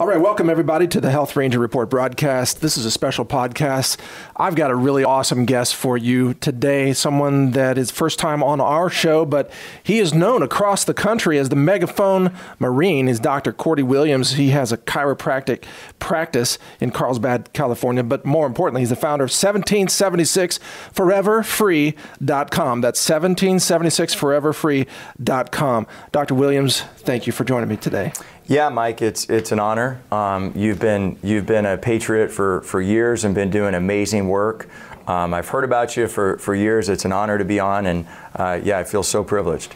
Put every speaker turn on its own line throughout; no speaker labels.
All right, welcome everybody to the Health Ranger Report broadcast. This is a special podcast. I've got a really awesome guest for you today, someone that is first time on our show, but he is known across the country as the megaphone marine. Is Dr. Cordy Williams. He has a chiropractic practice in Carlsbad, California, but more importantly, he's the founder of 1776foreverfree.com. That's 1776foreverfree.com. Dr. Williams, thank you for joining me today.
Yeah, Mike, it's it's an honor. Um, you've been you've been a patriot for for years and been doing amazing work. Um, I've heard about you for, for years. It's an honor to be on, and uh, yeah, I feel so privileged.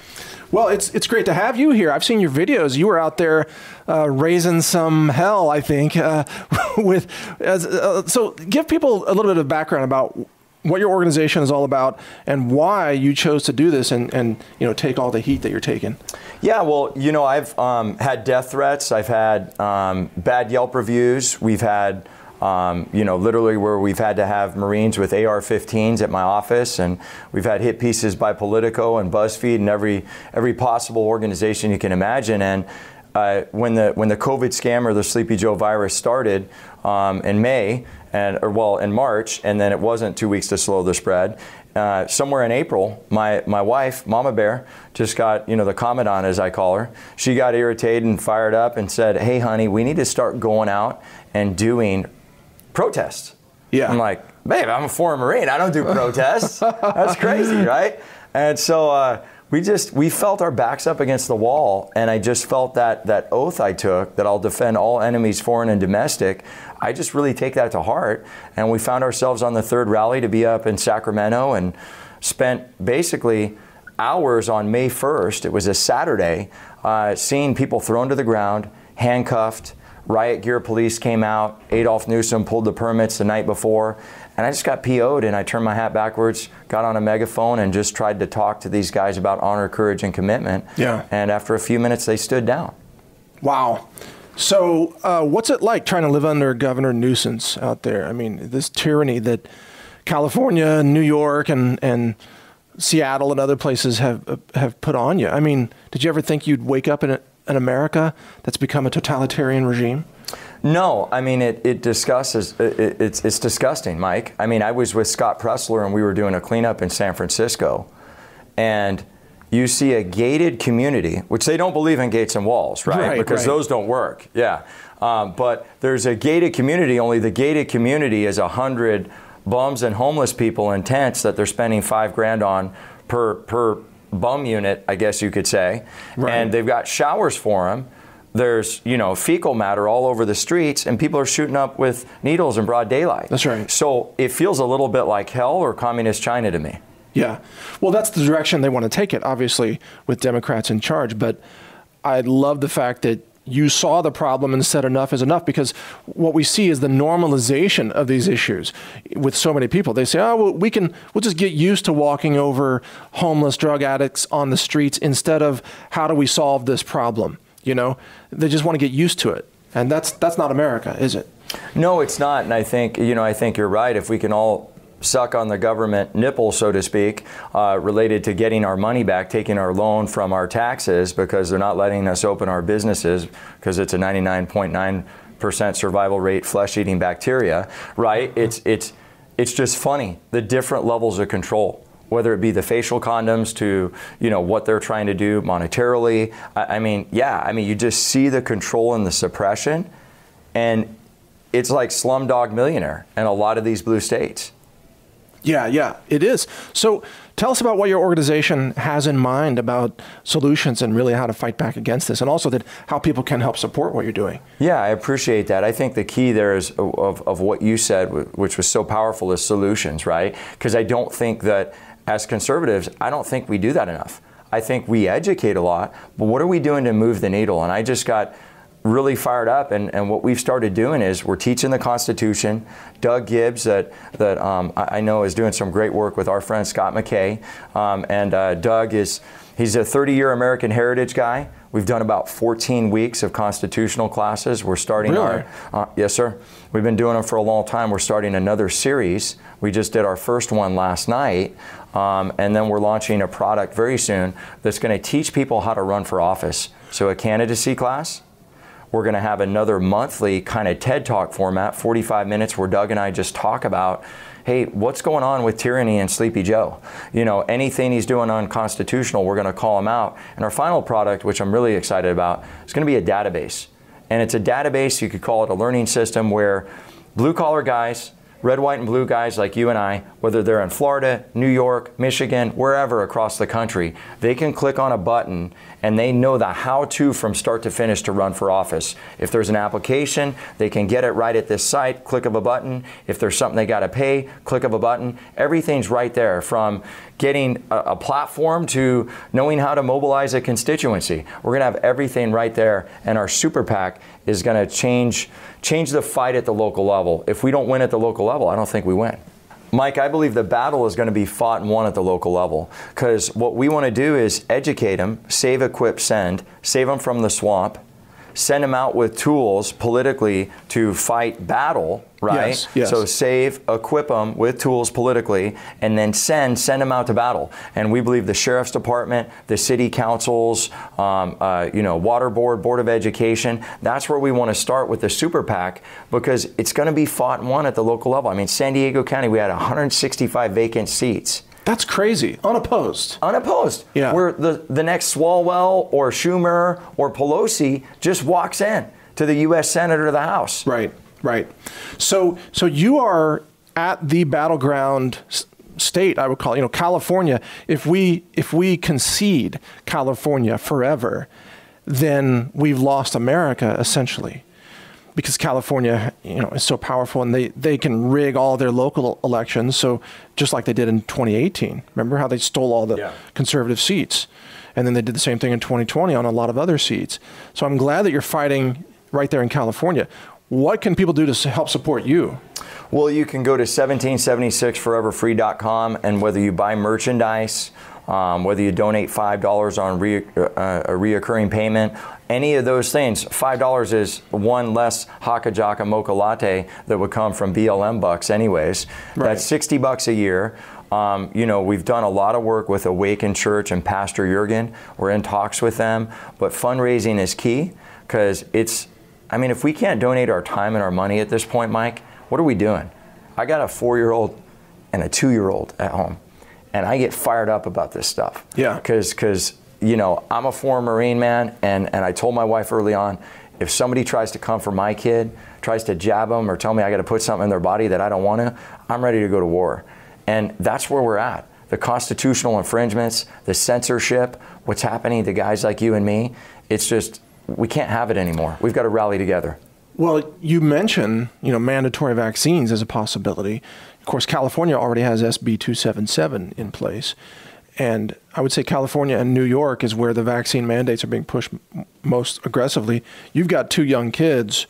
Well, it's it's great to have you here. I've seen your videos. You were out there uh, raising some hell, I think. Uh, with as, uh, so, give people a little bit of background about what your organization is all about and why you chose to do this and, and you know take all the heat that you're taking.
Yeah, well, you know, I've um, had death threats. I've had um, bad Yelp reviews. We've had um, you know, literally where we've had to have Marines with AR-15s at my office, and we've had hit pieces by Politico and BuzzFeed and every every possible organization you can imagine. And uh, when the when the COVID scam or the Sleepy Joe virus started um, in May, and or well in March, and then it wasn't two weeks to slow the spread. Uh, somewhere in April, my, my wife, Mama Bear, just got, you know, the Commandant as I call her, she got irritated and fired up and said, hey, honey, we need to start going out and doing protests. Yeah. I'm like, babe, I'm a former Marine. I don't do protests. That's crazy, right? And so, uh, we just we felt our backs up against the wall and i just felt that that oath i took that i'll defend all enemies foreign and domestic i just really take that to heart and we found ourselves on the third rally to be up in sacramento and spent basically hours on may 1st it was a saturday uh, seeing people thrown to the ground handcuffed riot gear police came out adolf newsom pulled the permits the night before and I just got PO'd and I turned my hat backwards, got on a megaphone, and just tried to talk to these guys about honor, courage, and commitment. Yeah. And after a few minutes, they stood down.
Wow. So, uh, what's it like trying to live under Governor Nuisance out there? I mean, this tyranny that California and New York and, and Seattle and other places have, uh, have put on you. I mean, did you ever think you'd wake up in, a, America that's become a totalitarian regime?
No, I mean it. It discusses. It, it's it's disgusting, Mike. I mean, I was with Scott Pressler and we were doing a cleanup in San Francisco, and you see a gated community, which they don't believe in gates and walls, right? right because right. those don't work. Yeah, um, but there's a gated community. Only the gated community is a hundred bums and homeless people in tents that they're spending five grand on per per bum unit, I guess you could say. Right. And they've got showers for them there's you know fecal matter all over the streets, and people are shooting up with needles in broad daylight. That's right. So it feels a little bit like hell or communist China to me.
Yeah. Well, that's the direction they want to take it, obviously, with Democrats in charge. But I love the fact that you saw the problem and said enough is enough because what we see is the normalization of these issues with so many people. They say, oh, well, we can, we'll just get used to walking over homeless drug addicts on the streets instead of how do we solve this problem? You know, they just want to get used to it, and that's that's not America, is it? No, it's not. And I think you know, I think you're right. If we can all
suck on the government nipple, so to speak, uh, related to getting our money back, taking our loan from our taxes because they're not letting us open our businesses because it's a 99.9 percent survival rate flesh-eating bacteria. Right? It's it's it's just funny the different levels of control whether it be the facial condoms to you know what they're trying to do monetarily. I, I mean, yeah, I mean you just see the control and the suppression, and it's like Slumdog Millionaire in a lot of these blue states.
Yeah, yeah, it is. So tell us about what your organization has in mind about solutions and really how to fight back against this, and also that how people can help support what you're doing.
Yeah, I appreciate that. I think the key there is of, of what you said, which was so powerful, is solutions, right? Because I don't think that as conservatives, I don't think we do that enough. I think we educate a lot, but what are we doing to move the needle? And I just got really fired up. And, and what we've started doing is we're teaching the Constitution. Doug Gibbs, that, that um, I, know is doing some great work with our friend Scott McKay. Um, and uh, Doug is He's a 30 year American Heritage guy. We've done about 14 weeks of constitutional classes. We're starting really? our. Uh, yes, sir. We've been doing them for a long time. We're starting another series. We just did our first one last night. Um, and then we're launching a product very soon that's going to teach people how to run for office. So, a candidacy class. We're going to have another monthly kind of TED Talk format, 45 minutes, where Doug and I just talk about hey, what's going on with tyranny and Sleepy Joe? You know, anything he's doing unconstitutional, we're going to call him out. And our final product, which I'm really excited about, is going to be a database. And it's a database, you could call it a learning system, where blue collar guys red, white, and blue guys like you and I, whether they're in Florida, New York, Michigan, wherever across the country, they can click on a button and they know the how to from start to finish to run for office. If there's an application, they can get it right at this site, click of a button. If there's something they got to pay, click of a button. Everything's right there from getting a, a, platform to knowing how to mobilize a constituency. We're going to have everything right there, and our super PAC is going to change change the fight at the local level. If we don't win at the local level, I don't think we win. Mike, I believe the battle is going to be fought and won at the local level because what we want to do is educate them, save, equip, send, save them from the swamp, send them out with tools politically to fight battle, right? Yes, yes. So save, equip them with tools politically, and then send send them out to battle. And we believe the sheriff's department, the city councils, um, uh, you know, water board, board of education. That's where we want to start with the super PAC because it's going to be fought and won at the local level. I mean, San Diego County, we had 165 vacant seats. That's crazy. Unopposed. Unopposed. Yeah. Where the, the next Swalwell or Schumer or Pelosi just walks in to the U.S. Senator
or the House. Right, right. So, so you are at the battleground state, I would call, you know, California. If we, if we concede California forever, then we've lost America essentially because California, you know, is so powerful and they, they can rig all their local elections. So just like they did in 2018, remember how they stole all the yeah. conservative seats, and then they did the same thing in 2020 on a lot of other seats. So I'm glad that you're fighting right there in California. What can people do to help support you? Well, you can go to 1776foreverfree.com,
and whether you buy merchandise um, whether you donate $5 on re- uh, a reoccurring payment, any of those things. $5 is one less Haka Jaka Mocha Latte that would come from BLM bucks anyways. Right. That's 60 bucks a year. Um, you know, we've done a lot of work with Awaken Church and Pastor Jurgen. We're in talks with them, but fundraising is key because it's, I mean, if we can't donate our time and our money at this point, Mike, what are we doing? I got a four year old and a two year old at home and I get fired up about this stuff. Yeah. Because because you know I'm a former Marine man, and and I told my wife early on, if somebody tries to come for my kid, tries to jab them or tell me I got to put something in their body that I don't want to, I'm ready to go to war, and that's where we're at. The constitutional infringements, the censorship, what's happening to guys like you and me, it's just we can't have it anymore. We've got to rally together.
Well, you mentioned you know mandatory vaccines as a possibility course, California already has SB 277 in place. And I would say California and New York is where the vaccine mandates are being pushed most aggressively. You've got two young kids.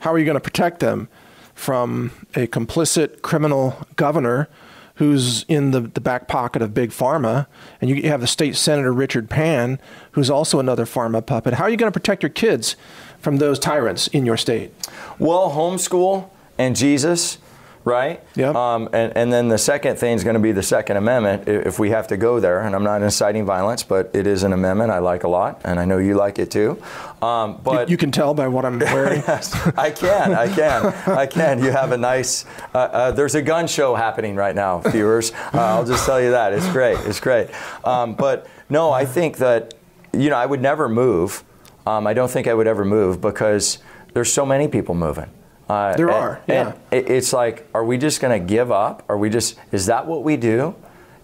How are you going to protect them from a complicit criminal governor who's in the, the back pocket of Big Pharma? And you have the state senator, Richard Pan, who's also another pharma puppet. How are you going to protect your kids from those tyrants in your state? Well, homeschool and Jesus right? Yep. Um, and, and then the
second thing is going to be the Second Amendment, if we have to go there. And I'm not inciting violence, but it is an amendment I like a lot, and I know you like it too. Um, but you, you, can tell by what I'm wearing. yes, I can, I can, I can. You have a nice. Uh, uh, there's a gun show happening right now, viewers. Uh, I'll just tell you that it's great, it's great. Um, but no, I think that you know I would never move. Um, I don't think I would ever move because there's so many people moving. Uh, there and, are. Yeah. And it's like, are we just going to give up? Are we just, is that what we do?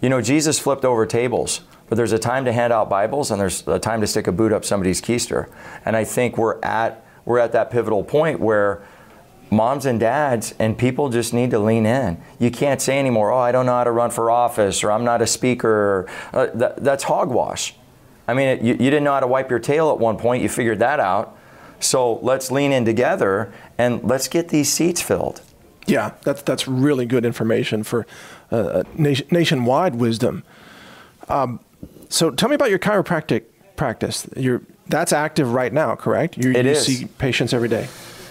You know, Jesus flipped over tables, but there's a time to hand out Bibles and there's a time to stick a boot up somebody's keister. And I think we're at, we're at that pivotal point where moms and dads and people just need to lean in. You can't say anymore, oh, I don't know how to run for office or I'm not a speaker. Uh, that's hogwash. I mean, it, you, you didn't know how to wipe your tail at one point, you figured that out so let's lean in together
and let's get these seats filled. Yeah, that's, that's really good information for uh, uh, nation, nationwide wisdom. Um, so tell me about your chiropractic practice. You're, that's active right now, correct? you it you is. see patients every day.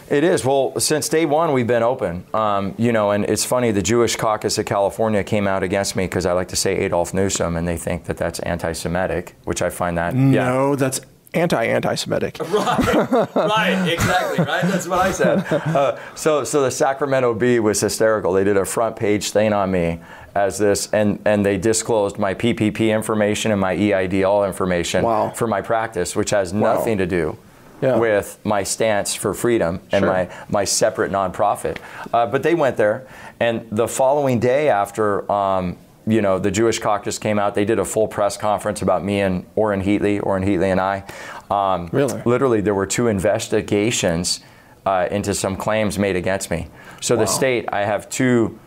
It is. Well, since day one, we've been open. Um, you know, and it's funny, the Jewish Caucus of California came out against me because I like to say Adolf Newsom, and they think that that's anti Semitic, which I find that.
No, yeah. that's anti-anti-Semitic. right, right, exactly, right. That's what I
said. Uh, so, so the Sacramento Bee was hysterical. They did a front page thing on me as this, and and they disclosed my PPP information and my EID all information wow. for my practice, which has wow. nothing to do. Yeah. With my stance for freedom and sure. my, my separate nonprofit. Uh, but they went there, and the following day after um, you know, the Jewish caucus came out. They did a full press conference about me and Orrin Heatley, Orrin Heatley and I. Um, really? Literally, there were two investigations uh, into some claims made against me. So wow. the state, I have two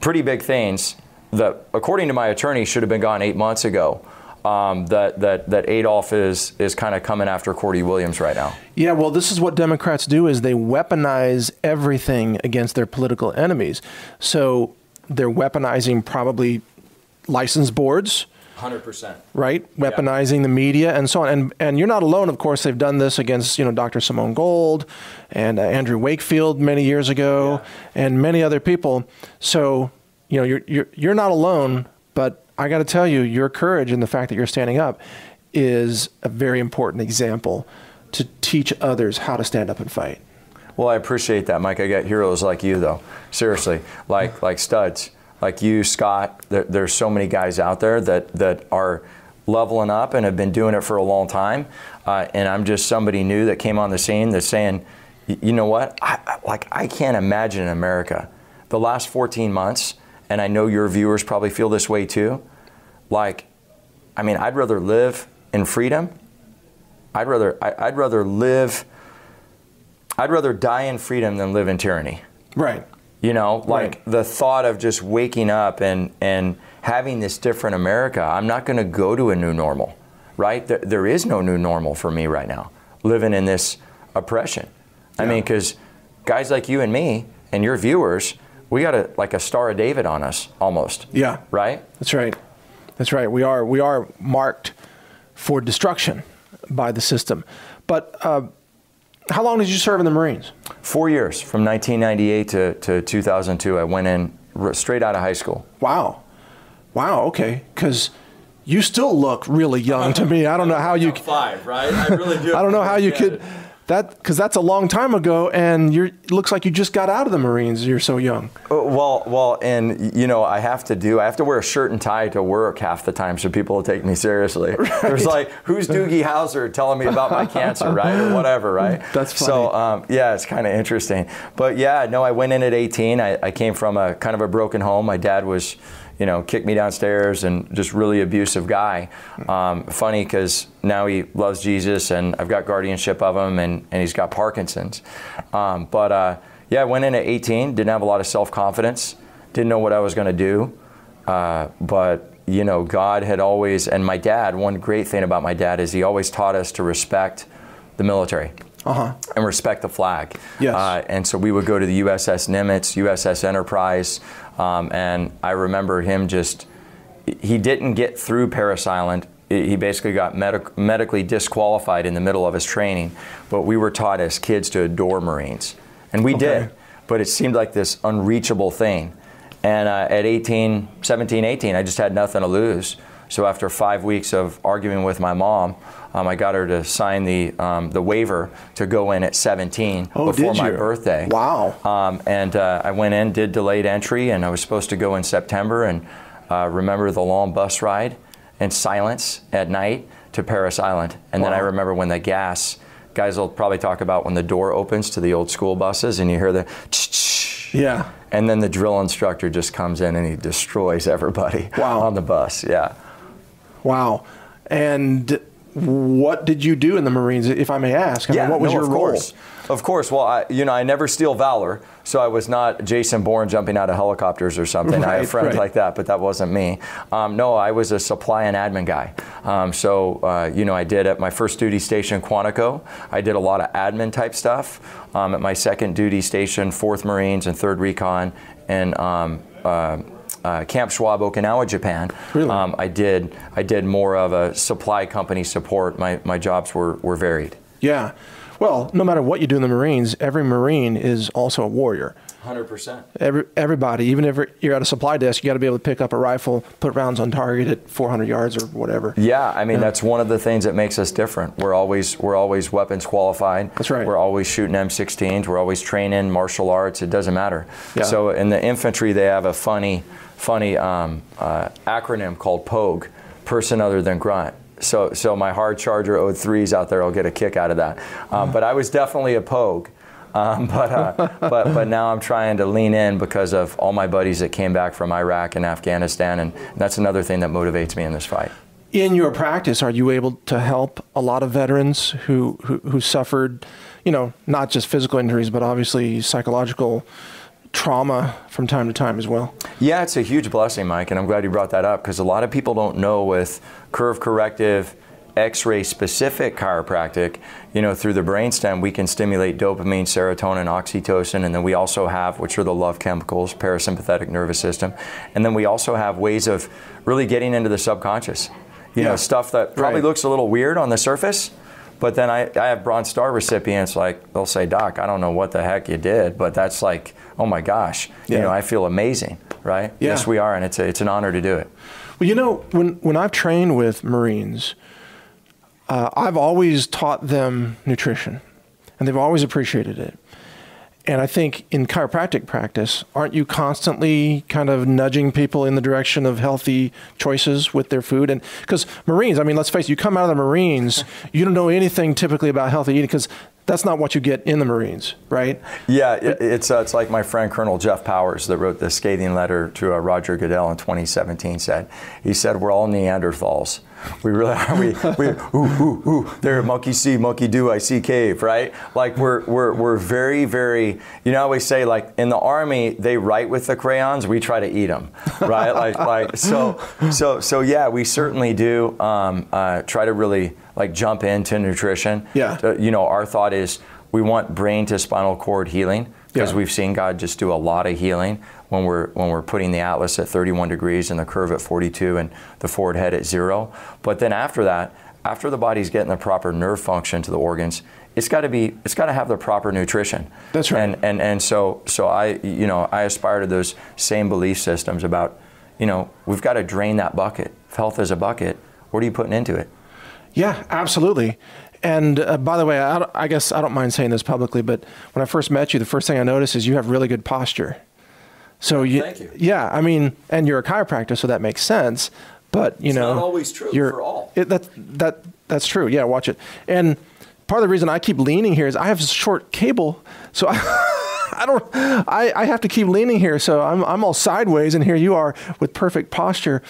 pretty big things that, according to my attorney, should have been gone eight months ago. Um, that that that Adolf is is kind of coming after Cordy Williams right now.
Yeah, well, this is what Democrats do: is they weaponize everything against their political enemies. So they're weaponizing probably license boards. 100%. Right? Weaponizing yeah. the media and so on. And, and you're not alone, of course. They've done this against, you know, Dr. Simone Gold and uh, Andrew Wakefield many years ago yeah. and many other people. So, you know, you're, you're, you're not alone, but I got to tell you, your courage and the fact that you're standing up is a very important example to teach others how to stand up and fight.
Well, I appreciate that, Mike. I got heroes like you, though. Seriously, like like studs, like you, Scott. There, there's so many guys out there that that are leveling up and have been doing it for a long time. Uh, and I'm just somebody new that came on the scene that's saying, you know what? I, like I can't imagine in America the last 14 months, and I know your viewers probably feel this way too. Like, I mean, I'd rather live in freedom. I'd rather I, I'd rather live I'd rather die in freedom than live in tyranny. Right. You know, like right. the thought of just waking up and, and having this different America. I'm not going to go to a new normal, right? There, there is no new normal for me right now, living in this oppression. I mean, because guys like you and me and your viewers, we got a, like a Star of David on us
almost. Yeah. Right? That's right. That's right. We are, we are marked for destruction by the system. But uh, how long did you serve in the Marines?
Four years, from 1998 to, to 2002. I went in straight out of high school.
Wow. Wow, okay. Because you still look really young to me. I don't know how you.
Five, right? I really do. I don't know how you could.
It that because that's a long time ago, and you looks like you just got out of the Marines. You're so young. Uh, well, well, and you know, I have
to do. I have to wear a shirt and tie to work half the time, so people will take me seriously. Right. There's like, who's Doogie Howser telling me about my cancer, right, or whatever, right? That's funny. So, um, yeah, it's kind of interesting. But yeah, no, I went in at 18. I, I came from a kind of a broken home. My dad was you know, kicked me downstairs and just really abusive guy. Um, funny because now he loves Jesus and I've got guardianship of him and, and he's got Parkinson's. Um, but uh, yeah, I went in at 18, didn't have a lot of self confidence, didn't know what I was going to do. Uh, but, you know, God had always, and my dad, one great thing about my dad is he always taught us to respect the military. Uh-huh. and respect the flag. Yes. Uh, and so we would go to the USS Nimitz, USS Enterprise, um, and I remember him just, he didn't get through Paris Island. He basically got medic medically disqualified in the middle of his training. But we were taught as kids to adore Marines. And we okay. did. But it seemed like this unreachable thing. And uh, at 18, 17, 18, I just had nothing to lose. So after five weeks of arguing with my mom, um, I got her to sign the um, the waiver to go in at 17 oh, before my birthday. Wow! Um, and uh, I went in, did delayed entry, and I was supposed to go in September. And uh, remember the long bus ride and silence at night to Paris Island. And wow. then I remember when the gas guys will probably talk about when the door opens to the old school buses, and you hear the. Yeah. And then the drill instructor just comes in and he destroys everybody wow. on the bus. Yeah.
Wow. And what did you do in the Marines, if I may ask? I yeah, mean, what was no, your of role? Course.
Of course. Well, I, you know, I never steal valor, so I was not Jason Bourne jumping out of helicopters or something. Right, I have friends right. like that, but that wasn't me. Um, no, I was a supply and admin guy. Um, so, uh, you know, I did at my first duty station, Quantico, I did a lot of admin type stuff. Um, at my second duty station, 4th Marines and 3rd Recon, and um, uh, uh, Camp Schwab, Okinawa, Japan. Really? Um, I did. I did more of a supply company support. My my jobs were were varied.
Yeah. Well, no matter what you do in the Marines, every Marine is also a warrior. 100%. Every, everybody, even if you're at a supply desk, you got to be able to pick up a rifle, put rounds on target at 400 yards or whatever. Yeah, I mean yeah. that's one of the things that
makes us different. We're always we're always weapons qualified. That's right. We're always shooting M16s. We're always training martial arts. It doesn't matter. Yeah. So in the infantry, they have a funny funny um, uh, acronym called POG, person other than grunt. So, so my hard charger 03s out there i will get a kick out of that. Um, but I was definitely a POG. Um, but, uh, but, but now I'm trying to lean in because of all my buddies that came back from Iraq and Afghanistan, and that's another thing that motivates me in this fight.
In your practice, are you able to help a lot of veterans who, who, who suffered, you know, not just physical injuries, but obviously psychological trauma from time to time as well?
Yeah, it's a huge blessing, Mike, and I'm glad you brought that up because a lot of people don't know with curve corrective, X-ray specific chiropractic, you know, through the brainstem, we can stimulate dopamine, serotonin, oxytocin, and then we also have, which are the love chemicals, parasympathetic nervous system, and then we also have ways of really getting into the subconscious. You yeah. know, stuff that probably right. looks a little weird on the surface, but then I, I have Bronze Star recipients like they'll say, Doc, I don't know what the heck you did, but that's like, oh my gosh, yeah. you know, I feel amazing, right? Yeah. Yes, we are, and it's a, it's an honor to do it.
Well, you know, when when I've trained with Marines, uh, I've always taught them nutrition, and they've always appreciated it. And I think in chiropractic practice, aren't you constantly kind of nudging people in the direction of healthy choices with their food? And because Marines, I mean, let's face it, you come out of the Marines, you don't know anything typically about healthy eating because that's not what you get in the Marines, right?
Yeah, it, it's uh, it's like my friend Colonel Jeff Powers that wrote the scathing letter to uh, Roger Goodell in 2017 said. He said we're all Neanderthals we really are. We, we ooh, ooh, ooh, there, monkey see, monkey do, I see cave, right? Like we're, we're, we're very, very, you know, I always say like in the army, they write with the crayons, we try to eat them, right? like, like, so, so, so yeah, we certainly do um, uh, try to really like jump into nutrition. Yeah. To, uh, you know, our thought is we want brain to spinal cord healing because yeah. we've seen God just do a lot of healing when we're, when we're putting the Atlas at 31 degrees and the curve at 42 and the forward head at zero. But then after that, after the body's getting the proper nerve function to the organs, it's got to be it's got to have the proper nutrition. That's right. And and and so so I you know I aspire to those same belief systems about
you know we've got to drain that bucket. If health is a bucket, what are you putting into it? Yeah, absolutely. And uh, by the way, I, I guess I don't mind saying this publicly, but when I first met you, the first thing I noticed is you have really good posture. So you, Thank you. yeah, I mean, and you're a chiropractor, so that makes sense. But you it's know, not always true you're, for all. It, that that that's true. Yeah, watch it. And part of the reason I keep leaning here is I have a short cable, so I. I don't. I, I have to keep leaning here, so I'm I'm all sideways, and here you are with perfect posture,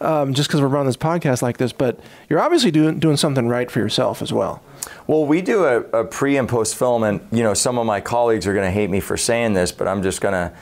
um, just because we're running this podcast like this. But you're obviously doing doing something right for yourself as well.
Well, we do a, a pre and post film, and you know some of my colleagues are going to hate me for saying this, but I'm just going to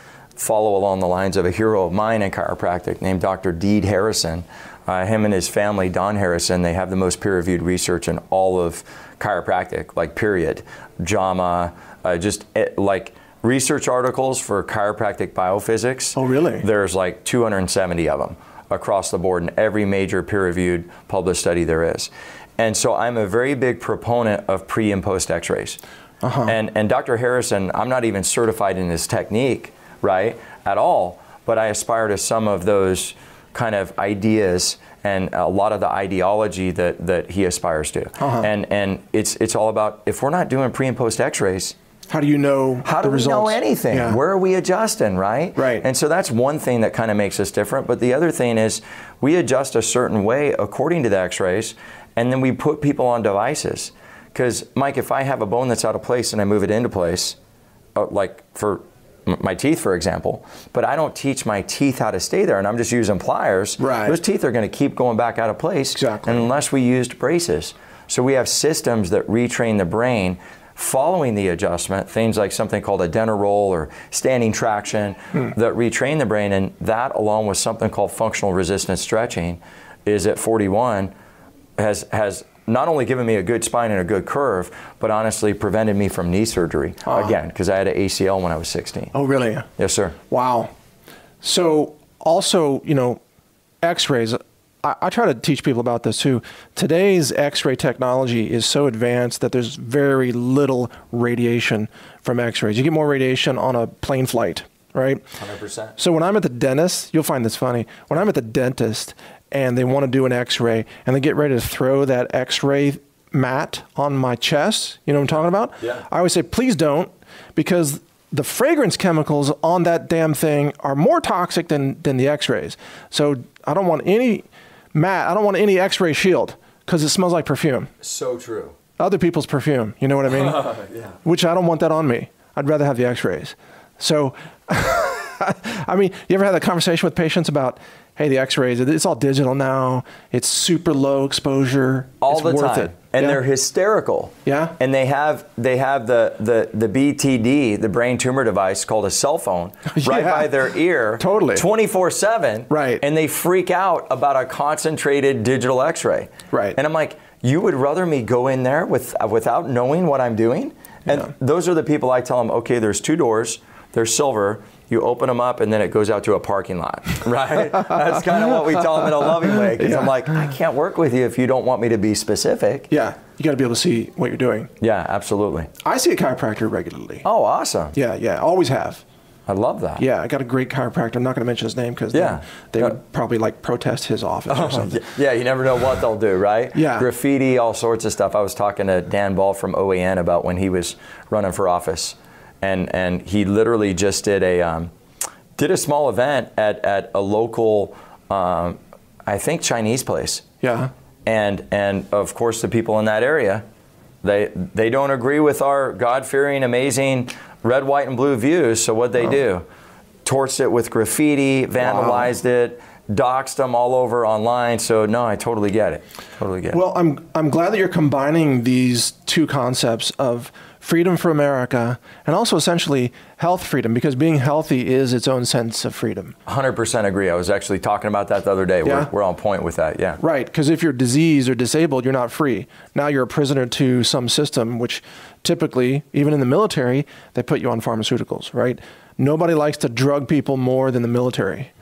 follow along the lines of a hero of mine in chiropractic named Dr. Deed Harrison. Uh, him and his family, Don Harrison, they have the most peer-reviewed research in all of chiropractic, like period. JAMA, uh, just it, eh, like research articles for chiropractic biophysics. Oh, really? There's like 270 of them across the board in every major peer-reviewed published study there is. And so I'm a very big proponent of pre and post x-rays. Uh -huh. And, and Dr. Harrison, I'm not even certified in his technique, right, at all. But I aspire to some of those kind of ideas and a lot of the ideology that, that he aspires to. Uh -huh. And, and it's, it's all about if we're not doing pre and post x rays, how do you know how do we results? know anything yeah. where are we adjusting right right and so that's one thing that kind of makes us different but the other thing is we adjust a certain way according to the x-rays and then we put people on devices because mike if i have a bone that's out of place and i move it into place uh, like for my teeth, for example, but I don't teach my teeth how to stay there, and I'm just using pliers. Right. Those teeth are going to keep going back out of place. Exactly. Unless we used braces. So we have systems that retrain the brain following the adjustment, things like something called a dental roll or standing traction hmm. that retrain the brain. And that, along with something called functional resistance stretching, is at 41 has has not only given me a good spine and a good curve, but honestly prevented me from knee surgery uh again because I had an ACL when I was 16. Oh, really? Yes, sir.
Wow. So also, you know, X-rays. I, I, try to teach people about this too. Today's X-ray technology is so advanced that there's very little radiation from X-rays. You get more radiation on a plane flight, right? 100%. So when I'm at the dentist, you'll find this funny. When I'm at the dentist and they want to do an x-ray and they get ready to throw that x-ray mat on my chest you know what i'm talking about yeah. i always say please don't because the fragrance chemicals on that damn thing are more toxic than than the x-rays so i don't want any mat i don't want any x-ray shield because it smells like perfume so true other people's perfume you know what i mean yeah. which i don't want that on me i'd rather have the x-rays so I mean, you ever had a conversation with patients about, hey, the X-rays, it's all digital now. It's super low exposure. All it's the worth time. It. And yeah. they're
hysterical. Yeah. And they have they have the, the the BTD, the brain tumor device called a cell phone, yeah. right by their ear. Totally. 24/7. Right. And they freak out about a concentrated digital X-ray. Right. And I'm like, you would rather me go in there with without knowing what I'm doing? And yeah. those are the people I tell them, okay, there's two doors. They're silver you open them up and then it goes out to a parking lot, right? That's kind of what we tell them in a loving way. Because yeah. I'm like, I can't work with you if you don't want me to be specific.
Yeah, you got to be able to see what you're doing. Yeah,
absolutely. I see a chiropractor regularly. Oh, awesome.
Yeah, yeah, always have. I love that. Yeah, I got a great chiropractor. I'm not going to mention his name because yeah. they, they would uh, probably like protest his office oh, or something.
Yeah, you never know what they'll do, right? yeah. Graffiti, all sorts of stuff. I was talking to Dan Ball from OAN about when he was running for office and and he literally just did a um, did a small event at at a local, um, I think Chinese place. Yeah. And and of course the people in that area, they they don't agree with our God fearing, amazing red, white, and blue views. So what they oh. do, torched it with graffiti, vandalized wow. it doxed them all over online. So no, I totally get it. Totally get well,
it. Well, I'm I'm glad that you're combining these two concepts of freedom for America, and also essentially health freedom, because being healthy is its own sense of freedom.
100% agree. I was actually talking about that the other day. Yeah? We're, we're on point with that, yeah.
Right, because if you're diseased or disabled, you're not free. Now you're a prisoner to some system, which typically, even in the military, they put you on pharmaceuticals, right? Nobody likes to drug people more than the military,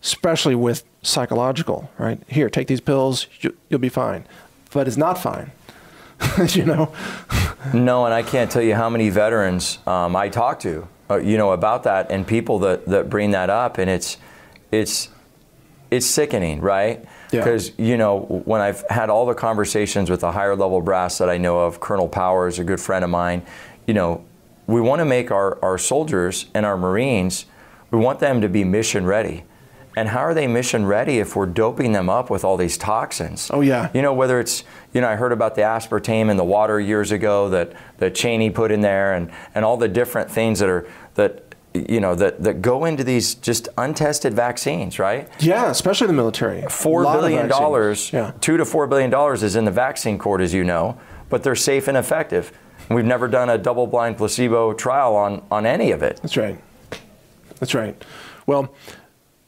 especially with psychological, right? Here, take these pills, you'll be fine. But it's not fine. you
know? no, and I can't tell you how many veterans um, I talk to, uh, you know, about that and people that, that bring that up. And it's, it's, it's sickening, right? Because, yeah. you know, when I've had all the conversations with the higher level brass that I know of, Colonel Powers, a good friend of mine, you know, we want to make our, our soldiers and our Marines, we want them to be mission ready. And how are they mission ready if we're doping them up with all these toxins? Oh yeah. You know whether it's you know I heard about the aspartame in the water years ago that that Cheney put in there and and all the different things that are that you know that that go into these just untested vaccines, right?
Yeah, especially the military. Four billion dollars, yeah.
two to four billion dollars is in the vaccine court, as you know, but they're safe and effective. We've never done a double-blind placebo trial on on
any of it. That's right. That's right. Well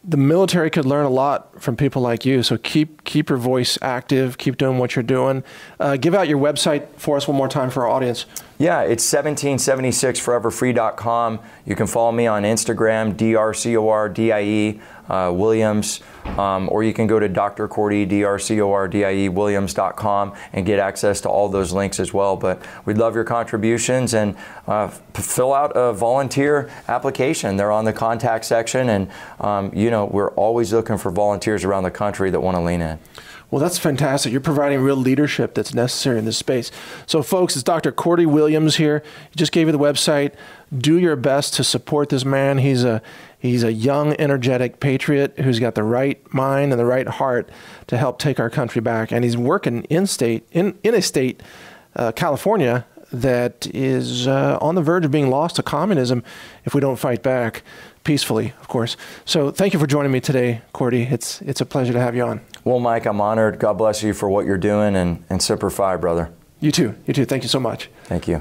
the military could learn a lot from people like you. So keep keep your voice active. Keep doing what you're doing. Uh, give out your website for us one more time for our audience. Yeah, it's 1776foreverfree.com.
You can follow me on Instagram, drcordie uh, Williams, um, or you can go to Dr. Cordy, drcordie Williams.com and get access to all those links as well. But we'd love your contributions and uh, fill out a volunteer application. They're on the contact section, and um, you know we're always looking for volunteers around the country that want to lean in.
Well, that's fantastic. You're providing real leadership that's necessary in this space. So, folks, it's Dr. Cordy Williams here. He just gave you the website. Do your best to support this man. He's a he's a young, energetic patriot who's got the right mind and the right heart to help take our country back. And he's working in state in in a state, uh, California, that is uh, on the verge of being lost to communism if we don't fight back peacefully, of course. So, thank you for joining me today, Cordy. It's it's a pleasure to have you on.
Well, Mike, I'm honored. God bless you for what you're doing and, and Semper brother. You too. You too. Thank you so much.
Thank you.